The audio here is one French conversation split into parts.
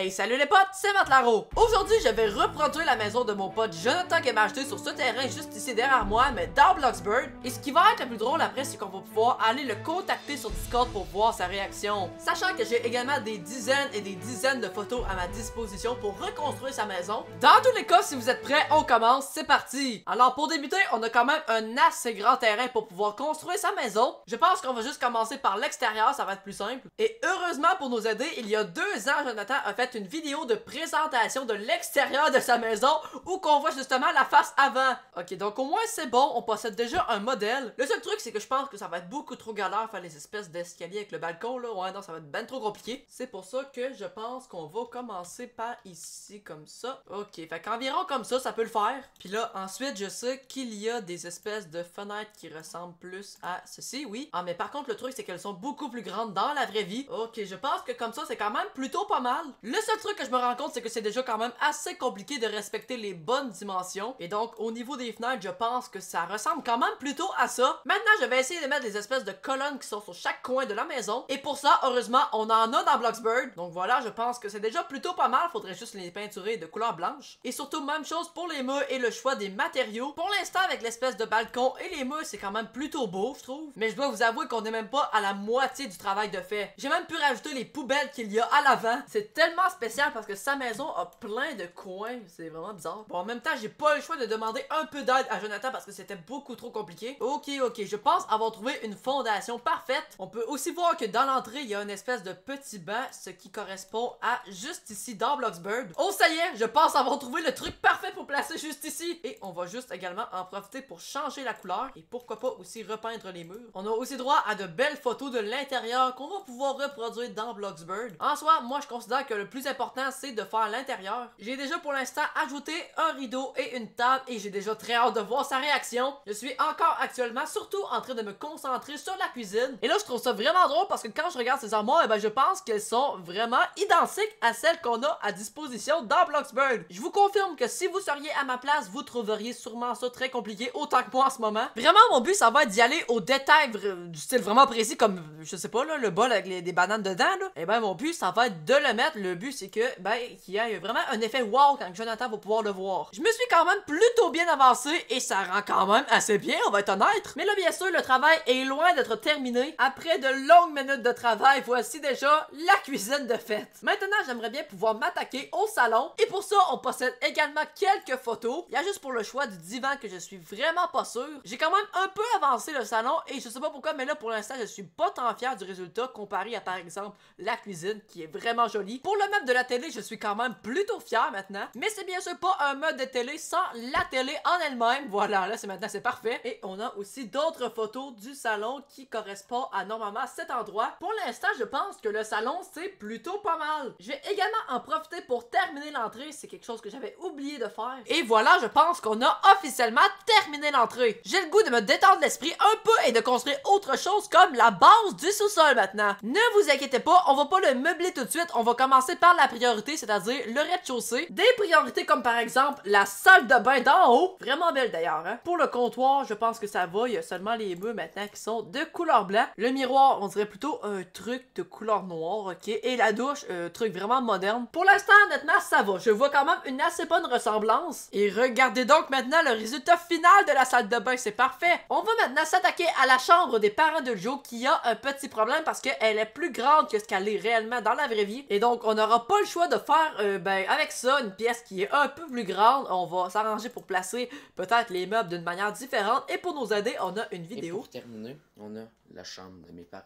Hey, salut les potes, c'est Laro! Aujourd'hui, je vais reproduire la maison de mon pote Jonathan qui m'a acheté sur ce terrain juste ici derrière moi, mais dans Bloxburg. Et ce qui va être le plus drôle après, c'est qu'on va pouvoir aller le contacter sur Discord pour voir sa réaction. Sachant que j'ai également des dizaines et des dizaines de photos à ma disposition pour reconstruire sa maison. Dans tous les cas, si vous êtes prêts, on commence, c'est parti! Alors pour débuter, on a quand même un assez grand terrain pour pouvoir construire sa maison. Je pense qu'on va juste commencer par l'extérieur, ça va être plus simple. Et heureusement pour nous aider, il y a deux ans, Jonathan a fait une vidéo de présentation de l'extérieur de sa maison où qu'on voit justement la face avant. Ok, donc au moins c'est bon, on possède déjà un modèle. Le seul truc, c'est que je pense que ça va être beaucoup trop galère faire les espèces d'escaliers avec le balcon là. Ouais, non, ça va être ben trop compliqué. C'est pour ça que je pense qu'on va commencer par ici comme ça. Ok, fait qu'environ comme ça, ça peut le faire. Puis là, ensuite, je sais qu'il y a des espèces de fenêtres qui ressemblent plus à ceci, oui. Ah, mais par contre, le truc, c'est qu'elles sont beaucoup plus grandes dans la vraie vie. Ok, je pense que comme ça, c'est quand même plutôt pas mal. Le seul truc que je me rends compte, c'est que c'est déjà quand même assez compliqué de respecter les bonnes dimensions. Et donc, au niveau des fenêtres, je pense que ça ressemble quand même plutôt à ça. Maintenant, je vais essayer de mettre des espèces de colonnes qui sont sur chaque coin de la maison. Et pour ça, heureusement, on en a dans Bloxburg. Donc voilà, je pense que c'est déjà plutôt pas mal. Faudrait juste les peinturer de couleur blanche. Et surtout, même chose pour les murs et le choix des matériaux. Pour l'instant, avec l'espèce de balcon et les murs, c'est quand même plutôt beau, je trouve. Mais je dois vous avouer qu'on n'est même pas à la moitié du travail de fait. J'ai même pu rajouter les poubelles qu'il y a à l'avant. C'est tellement spécial parce que sa maison a plein de coins. C'est vraiment bizarre. Bon, en même temps, j'ai pas le choix de demander un peu d'aide à Jonathan parce que c'était beaucoup trop compliqué. Ok, ok, je pense avoir trouvé une fondation parfaite. On peut aussi voir que dans l'entrée, il y a une espèce de petit banc, ce qui correspond à juste ici dans Bloxburg. Oh, ça y est, je pense avoir trouvé le truc parfait pour placer juste ici. Et on va juste également en profiter pour changer la couleur et pourquoi pas aussi repeindre les murs. On a aussi droit à de belles photos de l'intérieur qu'on va pouvoir reproduire dans Bloxburg. En soi, moi je considère que le le plus important, c'est de faire l'intérieur. J'ai déjà pour l'instant ajouté un rideau et une table et j'ai déjà très hâte de voir sa réaction. Je suis encore actuellement surtout en train de me concentrer sur la cuisine. Et là, je trouve ça vraiment drôle parce que quand je regarde ces armoires, eh ben, je pense qu'elles sont vraiment identiques à celles qu'on a à disposition dans Bloxburg. Je vous confirme que si vous seriez à ma place, vous trouveriez sûrement ça très compliqué autant que moi en ce moment. Vraiment, mon but, ça va être d'y aller au détail du style vraiment précis comme, je sais pas, là, le bol avec les, des bananes dedans. Là. et eh ben, mon but, ça va être de le mettre le but, c'est que, ben, qu'il y a vraiment un effet wow quand Jonathan va pouvoir le voir. Je me suis quand même plutôt bien avancé et ça rend quand même assez bien, on va être honnête. Mais là, bien sûr, le travail est loin d'être terminé. Après de longues minutes de travail, voici déjà la cuisine de fête. Maintenant, j'aimerais bien pouvoir m'attaquer au salon et pour ça, on possède également quelques photos. Il y a juste pour le choix du divan que je suis vraiment pas sûr. J'ai quand même un peu avancé le salon et je sais pas pourquoi, mais là, pour l'instant, je suis pas tant fier du résultat comparé à, par exemple, la cuisine qui est vraiment jolie. Pour même de la télé, je suis quand même plutôt fier maintenant. Mais c'est bien sûr pas un mode de télé sans la télé en elle-même. Voilà, là c'est maintenant c'est parfait. Et on a aussi d'autres photos du salon qui correspondent à normalement cet endroit. Pour l'instant, je pense que le salon c'est plutôt pas mal. Je vais également en profiter pour terminer l'entrée. C'est quelque chose que j'avais oublié de faire. Et voilà, je pense qu'on a officiellement terminé l'entrée. J'ai le goût de me détendre l'esprit un peu et de construire autre chose comme la base du sous-sol maintenant. Ne vous inquiétez pas, on va pas le meubler tout de suite. On va commencer par la priorité, c'est-à-dire le rez-de-chaussée. Des priorités comme par exemple la salle de bain d'en haut, vraiment belle d'ailleurs. Hein? Pour le comptoir, je pense que ça va, il y a seulement les meubles maintenant qui sont de couleur blanc. Le miroir, on dirait plutôt un truc de couleur noire, ok? Et la douche, un truc vraiment moderne. Pour l'instant, honnêtement, ça va. Je vois quand même une assez bonne ressemblance. Et regardez donc maintenant le résultat final de la salle de bain, c'est parfait. On va maintenant s'attaquer à la chambre des parents de Joe qui a un petit problème parce qu'elle est plus grande que ce qu'elle est réellement dans la vraie vie. Et donc, on a n'aura pas le choix de faire euh, ben, avec ça une pièce qui est un peu plus grande. On va s'arranger pour placer peut-être les meubles d'une manière différente. Et pour nous aider, on a une vidéo. Et pour terminer, on a la chambre de mes parents.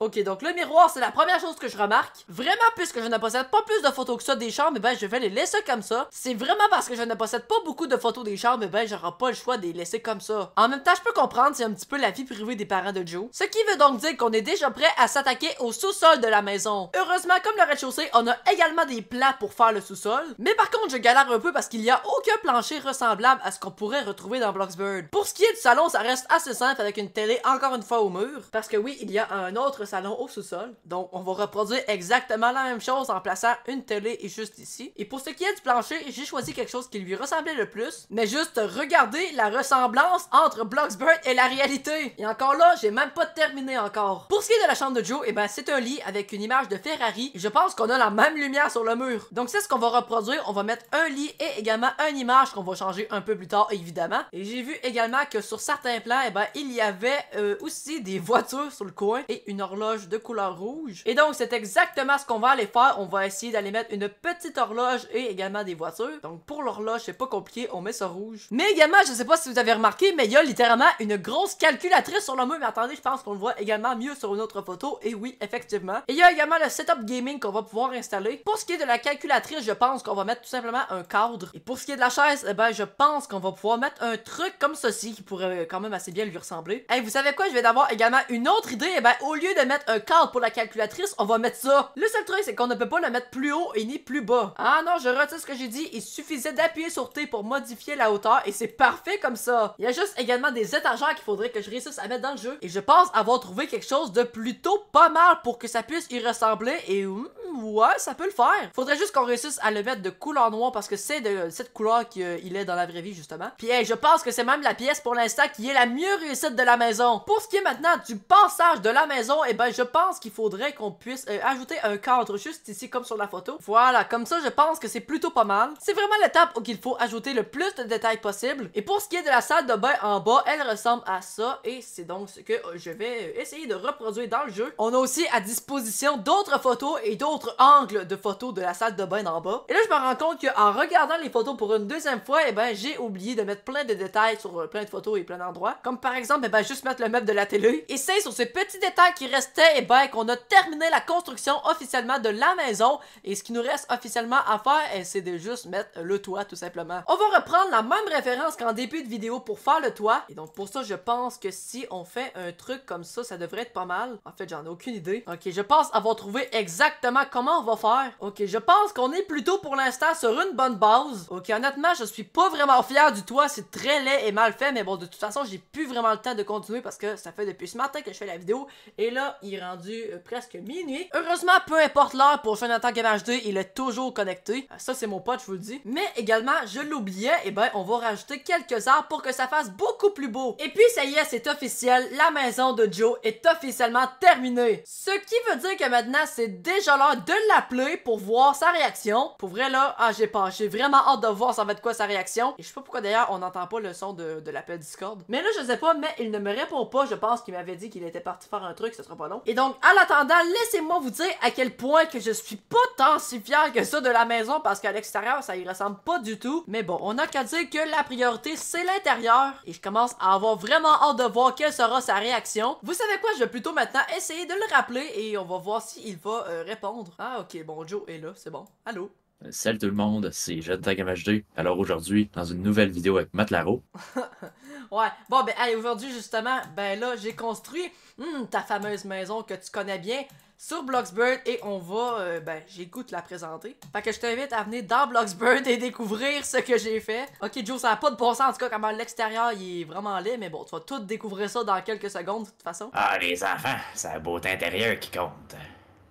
Ok, donc le miroir, c'est la première chose que je remarque. Vraiment, puisque je ne possède pas plus de photos que ça des chambres, eh ben je vais les laisser comme ça. C'est vraiment parce que je ne possède pas beaucoup de photos des chambres, eh ben j'aurai pas le choix de les laisser comme ça. En même temps, je peux comprendre, c'est un petit peu la vie privée des parents de Joe. Ce qui veut donc dire qu'on est déjà prêt à s'attaquer au sous-sol de la maison. Heureusement, comme le rez-de-chaussée, on a également des plats pour faire le sous-sol. Mais par contre, je galère un peu parce qu'il n'y a aucun plancher ressemblable à ce qu'on pourrait retrouver dans Bloxburg. Pour ce qui est du salon, ça reste assez simple avec une télé encore une fois au mur. Parce que oui, il y a un autre salon au sous-sol. Donc, on va reproduire exactement la même chose en plaçant une télé juste ici. Et pour ce qui est du plancher, j'ai choisi quelque chose qui lui ressemblait le plus. Mais juste regardez la ressemblance entre Bloxburg et la réalité. Et encore là, j'ai même pas terminé encore. Pour ce qui est de la chambre de Joe, et eh ben, c'est un lit avec une image de Ferrari. je pense qu'on a la même lumière sur le mur. Donc, c'est ce qu'on va reproduire. On va mettre un lit et également une image qu'on va changer un peu plus tard, évidemment. Et j'ai vu également que sur certains plans, et eh ben, il y avait euh, aussi des voitures sur le coin et une horloge horloge de couleur rouge. Et donc, c'est exactement ce qu'on va aller faire. On va essayer d'aller mettre une petite horloge et également des voitures. Donc, pour l'horloge, c'est pas compliqué, on met ça rouge. Mais également, je sais pas si vous avez remarqué, mais il y a littéralement une grosse calculatrice sur le mur. Mais attendez, je pense qu'on le voit également mieux sur une autre photo. Et oui, effectivement. Et il y a également le setup gaming qu'on va pouvoir installer. Pour ce qui est de la calculatrice, je pense qu'on va mettre tout simplement un cadre. Et pour ce qui est de la chaise, eh ben, je pense qu'on va pouvoir mettre un truc comme ceci qui pourrait quand même assez bien lui ressembler. Et vous savez quoi, je vais d'avoir également une autre idée. Eh ben, au lieu de mettre un cadre pour la calculatrice, on va mettre ça. Le seul truc, c'est qu'on ne peut pas le mettre plus haut et ni plus bas. Ah non, je retire ce que j'ai dit. Il suffisait d'appuyer sur T pour modifier la hauteur et c'est parfait comme ça. Il y a juste également des étagères qu'il faudrait que je réussisse à mettre dans le jeu. Et je pense avoir trouvé quelque chose de plutôt pas mal pour que ça puisse y ressembler et hmm, ouais, ça peut le faire. Faudrait juste qu'on réussisse à le mettre de couleur noire parce que c'est de cette couleur qu'il euh, est dans la vraie vie justement. Puis je pense que c'est même la pièce pour l'instant qui est la mieux réussite de la maison. Pour ce qui est maintenant du passage de la maison et eh ben je pense qu'il faudrait qu'on puisse euh, ajouter un cadre juste ici comme sur la photo. Voilà, comme ça je pense que c'est plutôt pas mal. C'est vraiment l'étape où il faut ajouter le plus de détails possible. Et pour ce qui est de la salle de bain en bas, elle ressemble à ça et c'est donc ce que euh, je vais euh, essayer de reproduire dans le jeu. On a aussi à disposition d'autres photos et d'autres angles de photos de la salle de bain en bas. Et là je me rends compte qu'en regardant les photos pour une deuxième fois, eh ben j'ai oublié de mettre plein de détails sur plein de photos et plein d'endroits. Comme par exemple, eh ben juste mettre le meuble de la télé. Et c'est sur ces petits détails qui restent et eh ben qu'on a terminé la construction officiellement de la maison. Et ce qui nous reste officiellement à faire, eh, c'est de juste mettre le toit, tout simplement. On va reprendre la même référence qu'en début de vidéo pour faire le toit. Et donc, pour ça, je pense que si on fait un truc comme ça, ça devrait être pas mal. En fait, j'en ai aucune idée. Ok, je pense avoir trouvé exactement comment on va faire. Ok, je pense qu'on est plutôt pour l'instant sur une bonne base. Ok, honnêtement, je suis pas vraiment fier du toit. C'est très laid et mal fait. Mais bon, de toute façon, j'ai plus vraiment le temps de continuer parce que ça fait depuis ce matin que je fais la vidéo. Et là, il est rendu euh, presque minuit. Heureusement, peu importe l'heure pour Jonathan Garage 2, il est toujours connecté. Euh, ça, c'est mon pote, je vous le dis. Mais également, je l'oubliais, et eh ben, on va rajouter quelques heures pour que ça fasse beaucoup plus beau. Et puis, ça y est, c'est officiel, la maison de Joe est officiellement terminée. Ce qui veut dire que maintenant, c'est déjà l'heure de l'appeler pour voir sa réaction. Pour vrai, là, ah, j'ai pas, j'ai vraiment hâte de voir ça va être quoi sa réaction. Et je sais pas pourquoi d'ailleurs, on n'entend pas le son de, de l'appel Discord. Mais là, je sais pas, mais il ne me répond pas. Je pense qu'il m'avait dit qu'il était parti faire un truc, ce sera pas et donc, à attendant, laissez-moi vous dire à quel point que je suis pas tant si fier que ça de la maison parce qu'à l'extérieur, ça y ressemble pas du tout. Mais bon, on a qu'à dire que la priorité, c'est l'intérieur. Et je commence à avoir vraiment hâte de voir quelle sera sa réaction. Vous savez quoi? Je vais plutôt maintenant essayer de le rappeler et on va voir s'il va euh, répondre. Ah, ok, bon, Joe est là, c'est bon. Allô? Salut tout le monde, c'est Jeanne 2. Alors aujourd'hui, dans une nouvelle vidéo avec Matt ouais, bon ben aujourd'hui justement, ben là j'ai construit hmm, ta fameuse maison que tu connais bien sur Bloxburg et on va, euh, ben j'ai goût de la présenter. Fait que je t'invite à venir dans Bloxburg et découvrir ce que j'ai fait. Ok Joe, ça n'a pas de bon sens en tout cas comment l'extérieur il est vraiment laid, mais bon tu vas tout découvrir ça dans quelques secondes de toute façon. Ah les enfants, c'est la beau intérieur qui compte.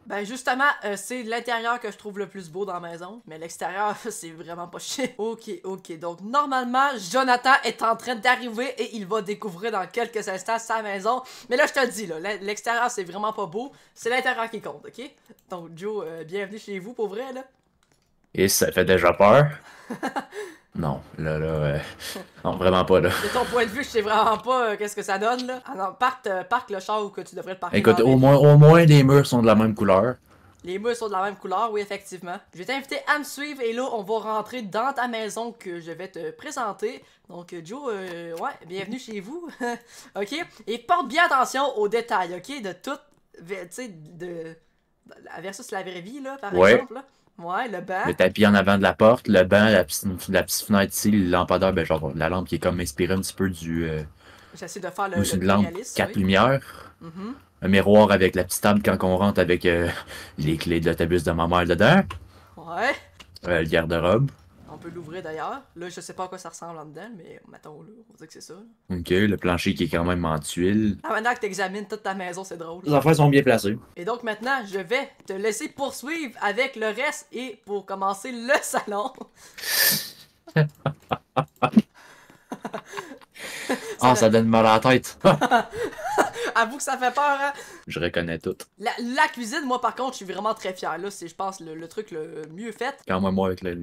Ben justement, euh, c'est l'intérieur que je trouve le plus beau dans la maison, mais l'extérieur, c'est vraiment pas chier. Ok, ok, donc normalement, Jonathan est en train d'arriver et il va découvrir dans quelques instants sa maison. Mais là, je te le dis, l'extérieur, c'est vraiment pas beau, c'est l'intérieur qui compte, ok? Donc Joe, euh, bienvenue chez vous pour vrai, là. Et ça fait déjà peur. Non, là, là, non, euh, vraiment pas, là. De ton point de vue, je sais vraiment pas euh, qu'est-ce que ça donne, là. Ah euh, le char ou que tu devrais le parquer. Écoute, au moins, au moins, les murs sont de la même couleur. Les murs sont de la même couleur, oui, effectivement. Je vais t'inviter à me suivre et là, on va rentrer dans ta maison que je vais te présenter. Donc, Joe, ouais, bienvenue chez vous. ok? Et porte bien attention aux détails, ok? De toute. Tu sais, de. Versus la vraie vie, là, par exemple, là. Ouais, le Le tapis en avant de la porte, le banc, la, la petite fenêtre ici, le lampadaire, ben, la lampe qui est comme inspirée un petit peu du. Euh, J'essaie de faire le. une lampe, quatre lumières. Mm-hmm. Un miroir avec la petite table quand on rentre avec euh, les clés de l'autobus de ma mère dedans. Ouais. Euh, le garde-robe. On peut l'ouvrir d'ailleurs. Là, je sais pas à quoi ça ressemble en dedans, mais mettons là, on dit que c'est ça. Ok, le plancher qui est quand même en tuile. Ah, maintenant que t'examines toute ta maison, c'est drôle. Les affaires sont bien placées. Et donc maintenant, je vais te laisser poursuivre avec le reste et pour commencer le salon. Ah, ça donne mal à la tête. Avoue que ça fait peur, hein? Je reconnais tout. La, cuisine, moi, par contre, je suis vraiment très fier. Là, c'est, je pense, le, truc le mieux fait. Quand moi, moi, avec le,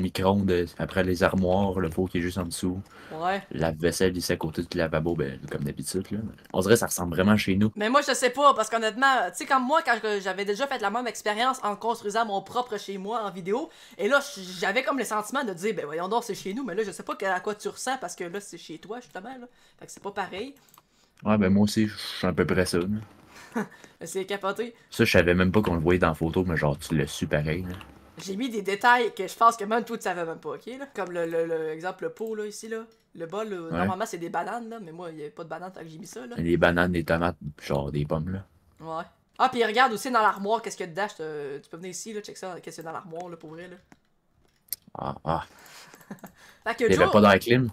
micro-ondes, après les armoires, le pot qui est juste en dessous. Ouais. La vaisselle ici à côté du lavabo, ben, comme d'habitude, là. On dirait que ça ressemble vraiment chez nous. Mais moi, je sais pas, parce qu'honnêtement, tu sais, comme moi, quand j'avais déjà fait la même expérience en construisant mon propre chez moi en vidéo, et là, j'avais comme le sentiment de dire, ben voyons donc, c'est chez nous, mais là, je sais pas à quoi tu ressens parce que là, c'est chez toi, justement, là. Fait que c'est pas pareil. Ouais, ben moi aussi, je suis à peu près ça. là. C'est capoté. Ça, je savais même pas qu'on le voyait dans la photo, mais genre, tu l'as su pareil. là. J'ai mis des détails que je pense que même toi tu savais même pas, ok? Là? Comme le, le, exemple le pot là ici là. Le bol, là, normalement c'est des bananes là, mais moi il y avait pas de bananes donc j'ai mis ça là. Les bananes, des tomates, genre des pommes, là. Ouais. Ah puis regarde aussi dans l'armoire qu'est-ce qu'il y a dedans, tu peux venir ici là, check ça, qu'est-ce qu'il y a dans l'armoire là pour là. Ah, ah. Il clim?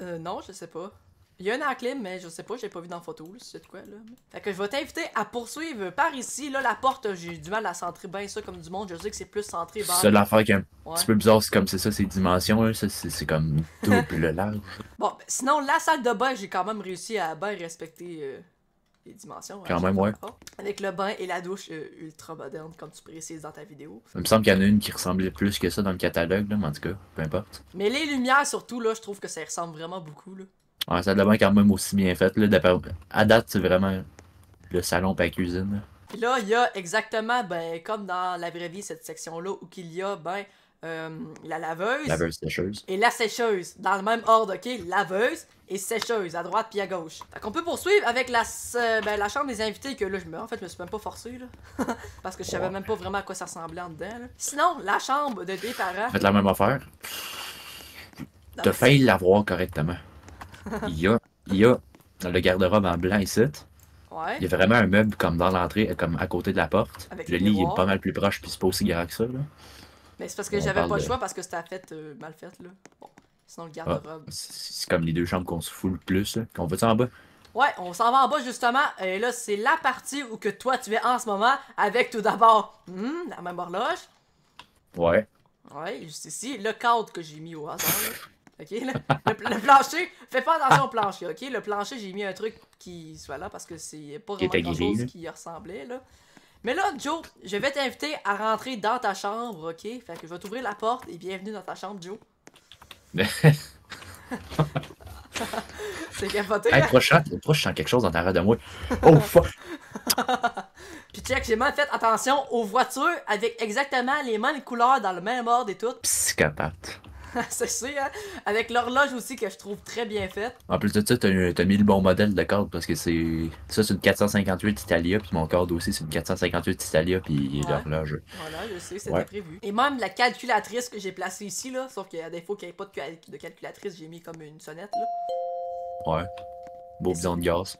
Euh, non, je sais pas. Il y a un enclime, mais je sais pas, j'ai pas vu dans la photo, c'est quoi, là. Fait que je vais t'inviter à poursuivre par ici. Là, la porte, j'ai du mal à centrer bien ça comme du monde. Je sais que c'est plus centré vers. C'est l'affaire qui est un petit peu bizarre, c'est comme c'est ça, ces dimensions, hein. c'est comme double large. Bon, ben, sinon, la salle de bain, j'ai quand même réussi à bien respecter. Euh, les dimensions. Hein, quand même, ouais. Avec le bain et la douche euh, ultra moderne, comme tu précises dans ta vidéo. Il me semble qu'il y en a une qui ressemblait plus que ça dans le catalogue, là, mais en tout cas, peu importe. Mais les lumières, surtout, là, je trouve que ça ressemble vraiment beaucoup, là. Ça ça être quand même aussi bien fait. Là, à date, c'est vraiment le salon pas cuisine. là, il y a exactement, ben, comme dans la vraie vie, cette section-là, où qu'il y a ben, euh, la laveuse, laveuse sécheuse. et la sécheuse. Dans le même ordre, OK? Laveuse et sécheuse, à droite puis à gauche. Fait on peut poursuivre avec la, euh, ben, la chambre des invités, que là, je me, en fait, suis même pas forcé, là. Parce que je savais même pas vraiment à quoi ça ressemblait en dedans. Sinon, la chambre de tes parents. Faites la même affaire. T'as failli l'avoir correctement il y a, il le garde-robe en blanc ici. Il y a vraiment un meuble comme dans l'entrée, comme à côté de la porte. le lit est pas mal plus proche, puis c'est pas aussi grand que ça. Mais c'est parce que j'avais pas le choix parce que c'était fait euh, mal fait là. Sinon le ah, garde-robe. c'est comme les deux chambres qu'on se fout le plus, qu'on va en bas. Ouais, on s'en va en bas justement. Et là, c'est la partie où que toi tu es en ce moment avec tout d'abord hmm, la même horloge. Ouais. Ouais, juste ici, le cadre que j'ai mis au hasard. OK? Le, plancher, fais pas attention au plancher, OK? Le plancher, j'ai mis un truc qui soit là parce que c'est pas vraiment quelque chose qui ressemblait, là. Mais là, Joe, je vais t'inviter à rentrer dans ta chambre, OK? Fait que je vais t'ouvrir la porte et bienvenue dans ta chambre, Joe. c'est capoté. Hey, prochain, hein? je quelque chose dans ta de moi. Oh fuck! Puis check, j'ai même fait attention aux voitures avec exactement les mêmes couleurs dans le même ordre et tout. Psychopathe. c'est ça, hein? Avec l'horloge aussi que je trouve très bien faite. En plus de ça, t'as mis le bon modèle de corde parce que c'est. Ça, c'est une 458 Italia, puis mon corde aussi, c'est une 458 Italia, puis l'horloge. Voilà, je sais, c'était prévu. Et même la calculatrice que j'ai placée ici, là, sauf qu'à défaut qu'il n'y ait pas de, calculatrice, j'ai mis comme une sonnette, là. Ouais. Beau bidon de gaz.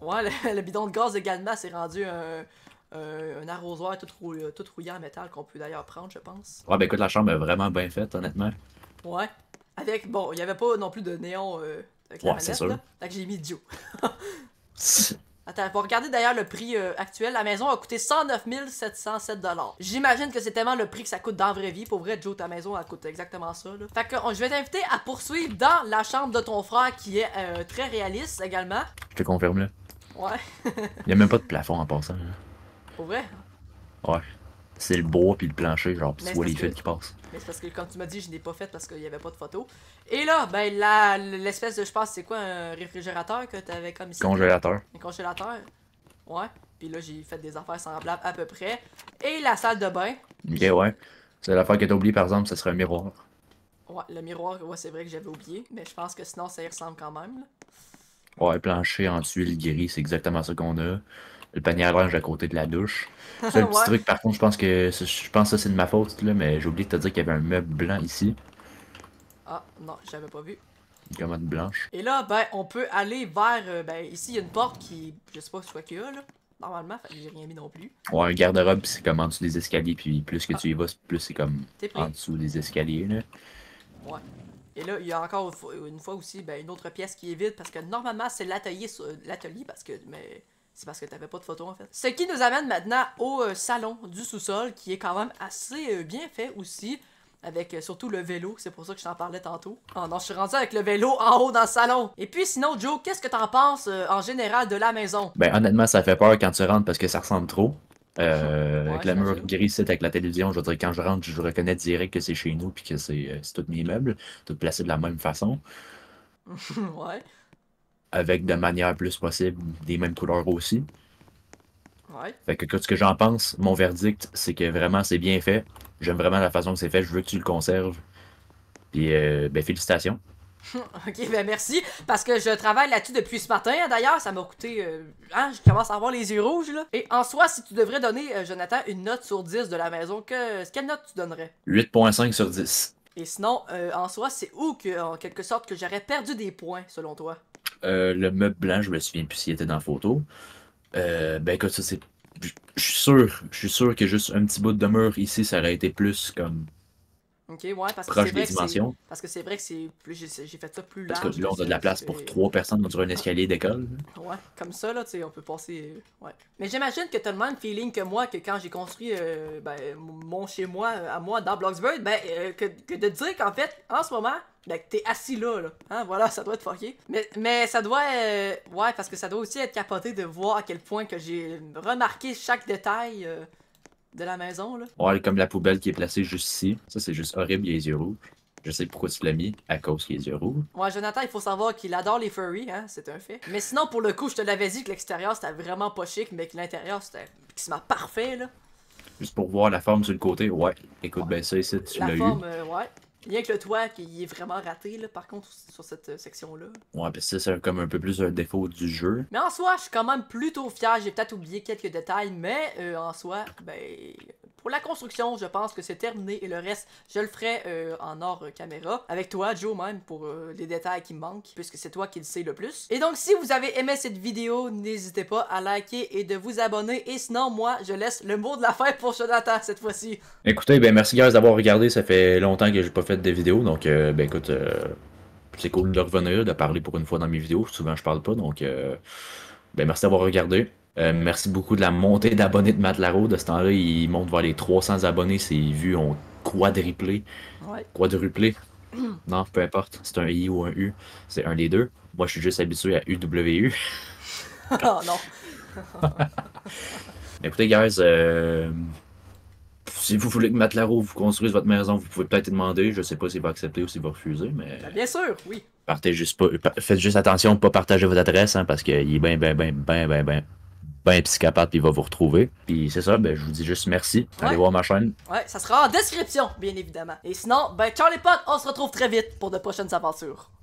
Ouais, le, bidon de gaz également, s'est rendu un. un arrosoir tout, rouillant, tout rouillé en métal qu'on peut d'ailleurs prendre, je pense. Ouais, ben écoute, la chambre est vraiment bien faite, honnêtement. Ouais. Avec, bon, il n'y avait pas non plus de néon avec euh, la ouais, manette, sûr. Fait que j'ai mis Dio. Attends, pour regarder d'ailleurs le prix euh, actuel, la maison a coûté 109 707 J'imagine que c'est tellement le prix que ça coûte dans la vraie vie. Pour vrai, Joe, ta maison, elle coûte exactement ça. Fait que je vais t'inviter à poursuivre dans la chambre de ton frère qui est euh, très réaliste également. Je te confirme là. Ouais. il y a même pas de plafond en passant. Là. Pour vrai? Ouais c'est le bois puis le plancher, genre, pis tu vois les fils qui passent. Mais c'est parce que, quand tu m'as dit, je n'ai pas fait parce qu'il n'y avait pas de photo. Et là, ben, l'espèce de, je pense, c'est quoi, un réfrigérateur que tu avais comme ici Congélateur. Un congélateur. Ouais. Puis là, j'ai fait des affaires semblables à peu près. Et la salle de bain. Ok, ouais. C'est l'affaire que t'as oublié, par exemple, ce serait un miroir. Ouais, le miroir, ouais, c'est vrai que j'avais oublié, mais je pense que sinon, ça y ressemble quand même. Là. Ouais, plancher en tuile gris, c'est exactement ce qu'on a le panier à linge à côté de la douche. C'est le petit truc, par contre, je pense que je pense ça c'est de ma faute, là, mais j'ai oublié de te dire qu'il y avait un meuble blanc ici. Ah, non, j'avais pas vu. Une commode blanche. Et là, ben, on peut aller vers. Euh, ben, ici, il y a une porte qui. Je sais pas ce qu'il y a, là. Normalement, j'ai rien mis non plus. Ouais, un garde-robe, c'est comme en dessous des escaliers, puis plus que ah. tu y vas, plus c'est comme en dessous des escaliers, là. Ouais. Et là, il y a encore une fois aussi ben, une autre pièce qui est vide parce que normalement c'est l'atelier euh, l'atelier parce que mais c'est parce que t'avais pas de photo en fait. Ce qui nous amène maintenant au euh, salon du sous-sol qui est quand même assez euh, bien fait aussi. Avec euh, surtout le vélo, c'est pour ça que je t'en parlais tantôt. Oh non, je suis rendu avec le vélo en haut dans le salon. Et puis sinon, Joe, qu'est-ce que t'en penses en général de la maison? Ben honnêtement, ça fait peur quand tu rentres parce que ça ressemble trop. Euh, la mur gris, c'est avec la télévision, je veux dire, quand je rentre, je reconnais direct que c'est chez nous puis que c'est tous mes meubles, tout placés de la même façon. ouais avec de manière plus possible des mêmes couleurs aussi. Ouais. Fait que ce que j'en pense, mon verdict, c'est que vraiment c'est bien fait. J'aime vraiment la façon que c'est fait. Je veux que tu le conserves. Puis euh, ben, félicitations. ok, ben merci. Parce que je travaille là-dessus depuis ce matin. Hein, d'ailleurs, ça m'a coûté. Euh, hein, je commence à avoir les yeux rouges, là. Et en soi, si tu devrais donner, euh, Jonathan, une note sur 10 de la maison, que, quelle note tu donnerais 8,5 sur 10. Et sinon, euh, en soi, c'est où, que, en quelque sorte, que j'aurais perdu des points, selon toi euh, le meuble blanc, je me souviens plus s'il était dans la photo. Euh, ben écoute, ça c'est. Je suis sûr, je suis sûr que juste un petit bout de mur ici, ça aurait été plus comme Ok, ouais, parce que proche des parce que c'est vrai que c'est plus... j'ai fait ça plus large. Parce que là, on a de la place pour trois personnes sur un escalier d'école. Hein. Ouais, comme ça, là, tu sais, on peut passer. Euh, ouais. Mais j'imagine que t'as le même feeling que moi que quand j'ai construit euh, ben, mon chez-moi à moi dans Bloxburg, ben, euh, que, de dire qu'en fait, en ce moment, ben, t'es assis là, là. Hein, voilà, ça doit être fucké. Mais, mais ça doit. ouais, parce que ça doit aussi être capoté de voir à quel point que j'ai remarqué chaque détail de la maison. Là. Ouais, comme la poubelle qui est placée juste ici. Ça, c'est juste horrible, les yeux rouges. Je sais pourquoi tu l'as mis, à cause qu'il a les yeux rouges. Ouais, Jonathan, il faut savoir qu'il adore les furries, hein, c'est un fait. Mais sinon, pour le coup, je te l'avais dit que l'extérieur c'était vraiment pas chic, mais que l'intérieur c'était quasiment parfait, là. Juste pour voir la forme sur le côté, ouais. Écoute, ben ça ici, tu l'as eu. La forme, euh, ouais. Rien que le toit qui est vraiment raté, par contre, sur cette euh, section-là. Ouais, pis ça, c'est comme un peu plus un défaut du jeu. Mais en soi, je suis quand même plutôt fier. J'ai peut-être oublié quelques détails, mais euh, en soi, ben. Pour la construction, je pense que c'est terminé et le reste, je le ferai euh, en hors caméra. Avec toi, Joe, même, pour les détails qui me manquent, puisque c'est toi qui le sais le plus. Et donc, si vous avez aimé cette vidéo, n'hésitez pas à liker et de vous abonner. Et sinon, moi, je laisse le mot de la fin pour Jonathan cette fois-ci. Écoutez, ben merci, guys, d'avoir regardé. Ça fait longtemps que j'ai pas fait des vidéos, donc euh, ben écoute, euh, c'est cool de revenir, de parler pour une fois dans mes vidéos. Souvent, je parle pas, donc euh, ben merci d'avoir regardé. merci beaucoup de la montée d'abonnés de Matt Laro. De ce temps-là, il monte vers les 300 abonnés. Ses vues ont quadruplé. Quadruplé. non, peu importe. C'est un I ou un U. C'est un des deux. Moi, je suis juste habitué à UWU. oh non! Écoutez, guys, si vous voulez que Matelaro vous construise votre maison, vous pouvez peut-être demander. Je ne sais pas s'il va accepter ou s'il va refuser, mais. Ben, bien sûr, oui. Partez juste pas, faites juste attention de ne pas partager votre adresse, hein, parce qu'il est bien, bien, bien, bien, bien, bien, ben psychopathe, il va vous retrouver. Puis c'est ça, ben, je vous dis juste merci. Allez voir ma chaîne. Ouais, ça sera en description, bien évidemment. Et sinon, ben, ciao les potes, on se retrouve très vite pour de prochaines aventures.